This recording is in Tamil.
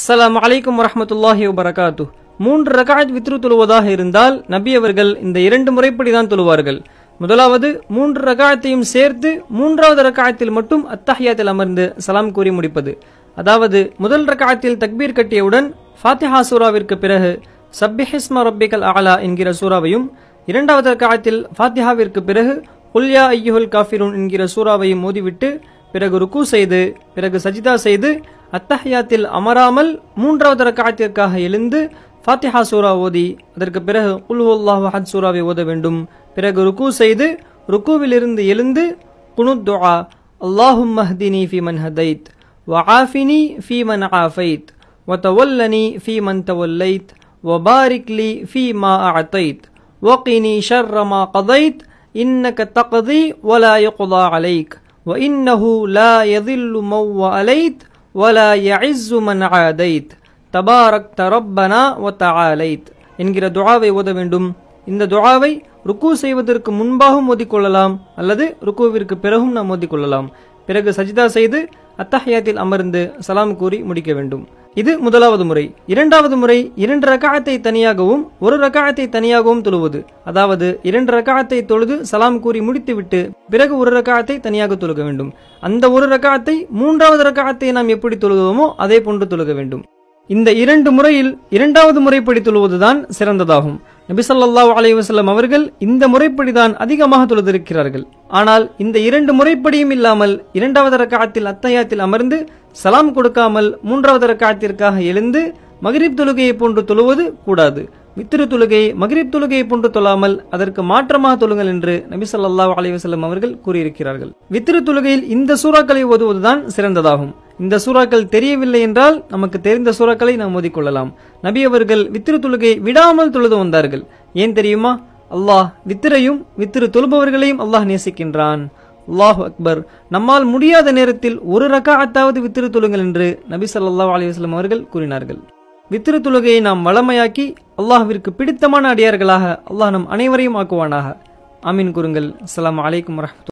அஸ்லாம் வலைக்கம் வரமத்துல்லாஹி வபரகாத்து மூன்று ரகாயத் வித்ரு தொழுவதாக இருந்தால் நபி அவர்கள் இந்த இரண்டு முறைப்படி தான் தொழுவார்கள் முதலாவது மூன்று ரகாயத்தையும் சேர்த்து மூன்றாவது ரகாயத்தில் மட்டும் அத்தஹியாத்தில் அமர்ந்து சலாம் கூறி முடிப்பது அதாவது முதல் ரகாயத்தில் தக்பீர் கட்டியவுடன் ஃபாத்திஹா சூராவிற்கு பிறகு சப்பிஹிஸ்மா ரப்பிகல் ஆலா என்கிற சூறாவையும் இரண்டாவது ரகாயத்தில் ஃபாத்திஹாவிற்கு பிறகு குல்யா ஐயுல் காஃபிரூன் என்கிற சூறாவையும் மோதிவிட்டு பிறகு ருக்கு செய்து பிறகு சஜிதா செய்து அத்தஹியாத்தில் அமராமல் மூன்றாவது ரக்காயத்திற்காக எழுந்து ஃபாத்திஹா சூரா ஓதி அதற்கு பிறகு உல்ஹுல்லாஹ் ஹத் சூராவை ஓத வேண்டும் பிறகு ருக்கு செய்து ருக்குவிலிருந்து எழுந்து குனுத் துஆ அல்லாஹும் மஹ்தினி ஃபி ஹதைத் வஆஃபினி ஃபீமன் ஆஃபைத் வதவல்லனி ஃபி மன் தவல்லைத் வபாரிக்லி ஃபி மா அஅதைத் வகினி ஷர்ர மா கதைத் இன்னக தக்தி வலா யுக்தா அலைக் وإنه لا يذل من وأليت ولا يعز من عاديت تبارك ربنا وتعاليت என்கிற துவாவை ஓத வேண்டும் இந்த துவாவை ருக்கு செய்வதற்கு முன்பாகவும் ஓதிக்கொள்ளலாம் அல்லது ருக்குவிற்கு பிறகும் நாம் ஓதிக்கொள்ளலாம் பிறகு சஜிதா செய்து அத்தஹியாத்தில் அமர்ந்து சலாம் கூறி முடிக்க வேண்டும் இது முதலாவது முறை இரண்டாவது முறை இரண்டு ரக்காயத்தை தனியாகவும் ஒரு ரகாயத்தை தனியாகவும் தொழுவது அதாவது இரண்டு ரக்காயத்தை தொழுது சலாம் கூறி முடித்துவிட்டு பிறகு ஒரு ரகத்தை தனியாக தொழுக வேண்டும் அந்த ஒரு ரக்காயத்தை மூன்றாவது ரகத்தை நாம் எப்படி தொழுகிறோமோ அதே போன்று தொழுக வேண்டும் இந்த இரண்டு முறையில் இரண்டாவது முறைப்படி தொழுவதுதான் சிறந்ததாகும் நபிசல்லா அலி வசல்லம் அவர்கள் இந்த முறைப்படி தான் அதிகமாக தொழுதிருக்கிறார்கள் ஆனால் இந்த இரண்டு முறைப்படியும் இல்லாமல் இரண்டாவது ரகத்தில் அத்தையாத்தில் அமர்ந்து சலாம் கொடுக்காமல் மூன்றாவது ரக்காயத்திற்காக எழுந்து மகிரிப் தொழுகையை போன்று தொழுவது கூடாது மித்திரு தொழுகை மகிரிப் தொழுகையை போன்று தொழாமல் அதற்கு மாற்றமாக தொழுங்கள் என்று நபி சொல்லாஹ் அலைவசல்லம் அவர்கள் கூறியிருக்கிறார்கள் வித்திரு தொழுகையில் இந்த சூறாக்களை ஓதுவதுதான் சிறந்ததாகும் இந்த சூறாக்கள் தெரியவில்லை என்றால் நமக்கு தெரிந்த சூறாக்களை நாம் ஓதிக்கொள்ளலாம் நபி அவர்கள் வித்திரு தொழுகை விடாமல் தொழுது வந்தார்கள் ஏன் தெரியுமா அல்லாஹ் வித்திரையும் வித்திரு தொழுபவர்களையும் அல்லாஹ் நேசிக்கின்றான் அல்லாஹ் அக்பர் நம்மால் முடியாத நேரத்தில் ஒரு அத்தாவது வித்திரு தொழுங்கள் என்று நபி சொல்லா அலிவாஸ்லம் அவர்கள் கூறினார்கள் வித்திரு தொழுகையை நாம் வளமையாக்கி அல்லாஹிற்கு பிடித்தமான அடியார்களாக அல்லாஹ் நம் அனைவரையும் ஆக்குவானாக அமீன் கூறுங்கள் அஸ்லாம் வலைக்கம் வரமத்து